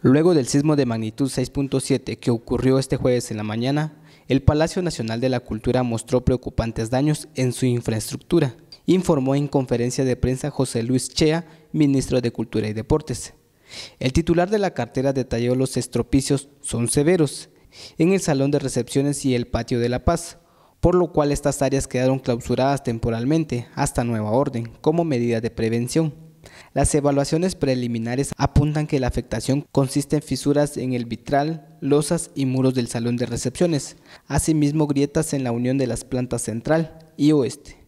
Luego del sismo de magnitud 6.7 que ocurrió este jueves en la mañana, el Palacio Nacional de la Cultura mostró preocupantes daños en su infraestructura, informó en conferencia de prensa José Luis Chea, ministro de Cultura y Deportes. El titular de la cartera detalló los estropicios son severos en el salón de recepciones y el patio de la paz, por lo cual estas áreas quedaron clausuradas temporalmente hasta nueva orden como medida de prevención. Las evaluaciones preliminares apuntan que la afectación consiste en fisuras en el vitral, losas y muros del salón de recepciones, asimismo grietas en la unión de las plantas central y oeste.